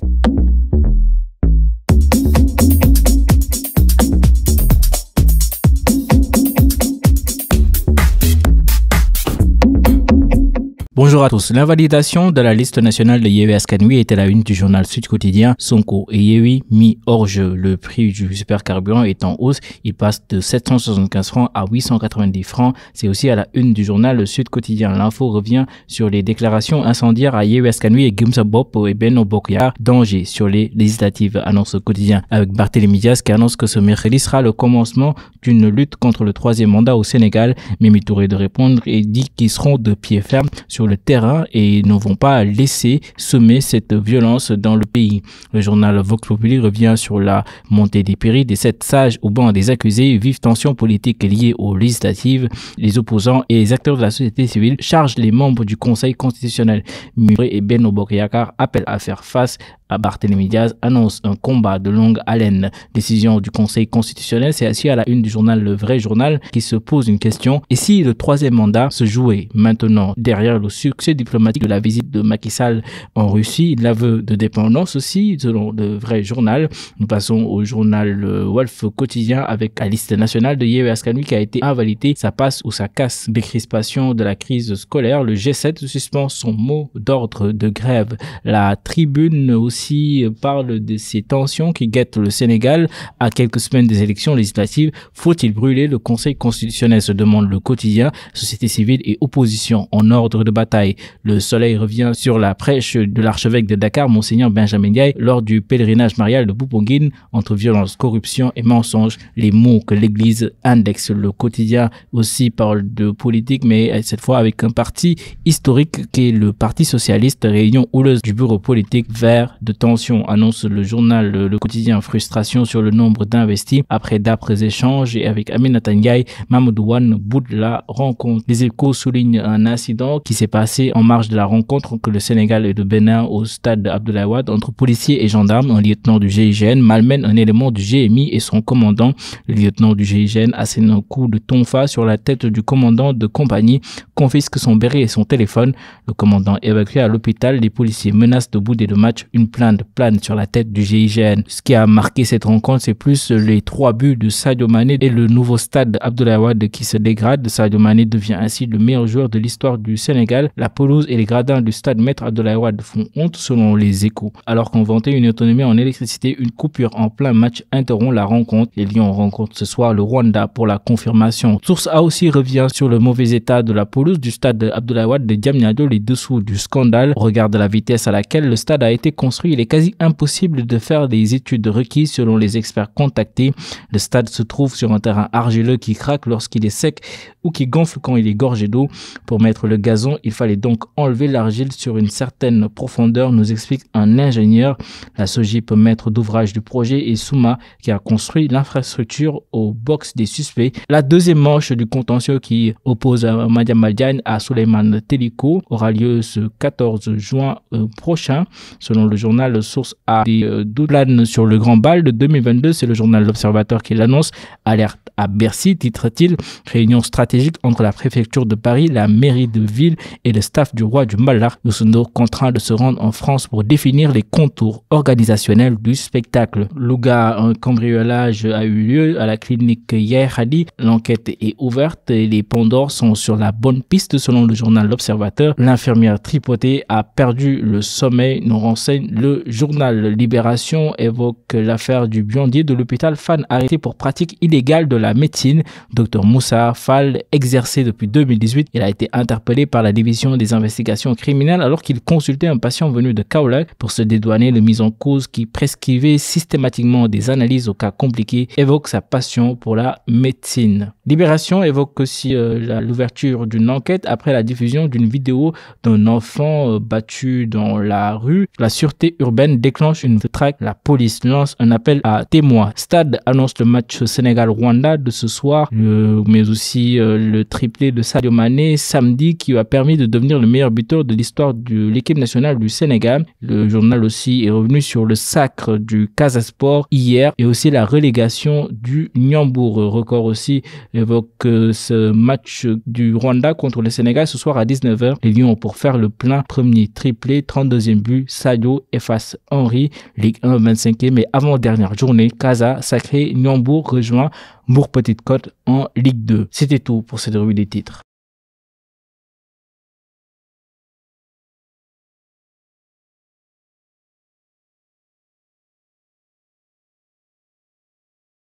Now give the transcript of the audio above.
thank you Bonjour à tous. L'invalidation de la liste nationale de Yewi Askanui était la une du journal Sud Quotidien. Sonko et Yewi mis hors jeu. Le prix du supercarburant est en hausse. Il passe de 775 francs à 890 francs. C'est aussi à la une du journal Sud Quotidien. L'info revient sur les déclarations incendiaires à Yewi Askanui et Gimsa et Beno Danger sur les législatives, annonce quotidien. Avec Barthélémy Diaz qui annonce que ce mercredi sera le commencement d'une lutte contre le troisième mandat au Sénégal. Mimi Touré de répondre et dit qu'ils seront de pied ferme sur le terrain et ne vont pas laisser semer cette violence dans le pays. Le journal Vox Populi revient sur la montée des périls des sept sages au banc des accusés, vivent tensions politiques liées aux législatives. Les opposants et les acteurs de la société civile chargent les membres du Conseil constitutionnel. Murray et Ben Obokeyakar appellent à faire face à Barthélémy Diaz, annonce un combat de longue haleine. Décision du Conseil constitutionnel, c'est assis à la une du journal Le Vrai Journal qui se pose une question. Et si le troisième mandat se jouait maintenant derrière le succès diplomatique de la visite de Macky Sall en Russie, l'aveu de dépendance aussi, selon le vrai journal. Nous passons au journal euh, Wolf quotidien avec la liste nationale de Yves Askanui qui a été invalidée. Ça passe ou ça casse des de la crise scolaire. Le G7 suspend son mot d'ordre de grève. La tribune aussi parle de ces tensions qui guettent le Sénégal à quelques semaines des élections législatives. Faut-il brûler le Conseil constitutionnel se demande le quotidien. Société civile et opposition en ordre de bataille le soleil revient sur la prêche de l'archevêque de Dakar, Monseigneur Benjamin Ndiaye, lors du pèlerinage marial de Boupongine entre violence, corruption et mensonge. Les mots que l'Église indexe le quotidien aussi parle de politique, mais cette fois avec un parti historique qui est le Parti socialiste, réunion houleuse du bureau politique vert de tension, annonce le journal Le, Quotidien. Frustration sur le nombre d'investis après d'après échanges et avec Aminata Ndiaye, Mamoudouane Boudla rencontre. Les échos soulignent un incident qui s'est passé en marge de la rencontre entre le Sénégal et le Bénin au stade Abdoulaye Wade entre policiers et gendarmes. Un lieutenant du GIGN malmène un élément du GMI et son commandant. Le lieutenant du GIGN assène un coup de tonfa sur la tête du commandant de compagnie, confisque son béret et son téléphone. Le commandant évacué à l'hôpital, les policiers menacent de des le match. Une plainte plane sur la tête du GIGN. Ce qui a marqué cette rencontre, c'est plus les trois buts de Sadio Mané et le nouveau stade Abdoulaye Wade qui se dégrade. Sadio Mané devient ainsi le meilleur joueur de l'histoire du Sénégal la pelouse et les gradins du stade Maître Abdoulaye font honte selon les échos. Alors qu'on vantait une autonomie en électricité, une coupure en plein match interrompt la rencontre. Les Lions rencontrent ce soir le Rwanda pour la confirmation. Source A aussi revient sur le mauvais état de la pelouse du stade Abdoulaye de Diamniadou, les dessous du scandale. Regarde la vitesse à laquelle le stade a été construit. Il est quasi impossible de faire des études requises selon les experts contactés. Le stade se trouve sur un terrain argileux qui craque lorsqu'il est sec ou qui gonfle quand il est gorgé d'eau. Pour mettre le gazon, il fallait donc enlever l'argile sur une certaine profondeur, nous explique un ingénieur. La SOGIP, maître d'ouvrage du projet, et Souma qui a construit l'infrastructure au box des suspects. La deuxième manche du contentieux qui oppose euh, Madia Maldiane à Suleiman Teliko aura lieu ce 14 juin euh, prochain. Selon le journal Source à des euh, sur le Grand Bal de 2022, c'est le journal L'Observateur qui l'annonce. Alerte à Bercy, titre-t-il. Réunion stratégique entre la préfecture de Paris, la mairie de ville et le staff du roi du Nous donc contraints de se rendre en France pour définir les contours organisationnels du spectacle. Louga, un cambriolage a eu lieu à la clinique Yair Hadi. L'enquête est ouverte et les Pandores sont sur la bonne piste selon le journal L'Observateur. L'infirmière tripotée a perdu le sommeil, nous renseigne le journal Libération, évoque l'affaire du biondier de l'hôpital Fan arrêté pour pratique illégale de la médecine. Dr Moussa Fall, exercé depuis 2018, il a été interpellé par la vision des investigations criminelles alors qu'il consultait un patient venu de Kaolack pour se dédouaner de mise en cause qui prescrivait systématiquement des analyses aux cas compliqués, évoque sa passion pour la médecine. Libération évoque aussi euh, l'ouverture d'une enquête après la diffusion d'une vidéo d'un enfant euh, battu dans la rue. La sûreté urbaine déclenche une traque. La police lance un appel à témoins. Stade annonce le match Sénégal-Rwanda de ce soir, euh, mais aussi le triplé de Sadio Mané samedi qui a permis de devenir le meilleur buteur de l'histoire de l'équipe nationale du Sénégal. Le journal aussi est revenu sur le sacre du Casa Sport hier et aussi la relégation du Nyambourg. Record aussi évoque euh, ce match du Rwanda contre le Sénégal ce soir à 19h. Les Lions pour faire le plein premier triplé, 32e but, Sadio efface Henry, Ligue 1 25e mais avant dernière journée, Casa, Sacré, Nyambourg rejoint Bourg Petite Côte en Ligue 2. C'était tout pour cette revue des titres.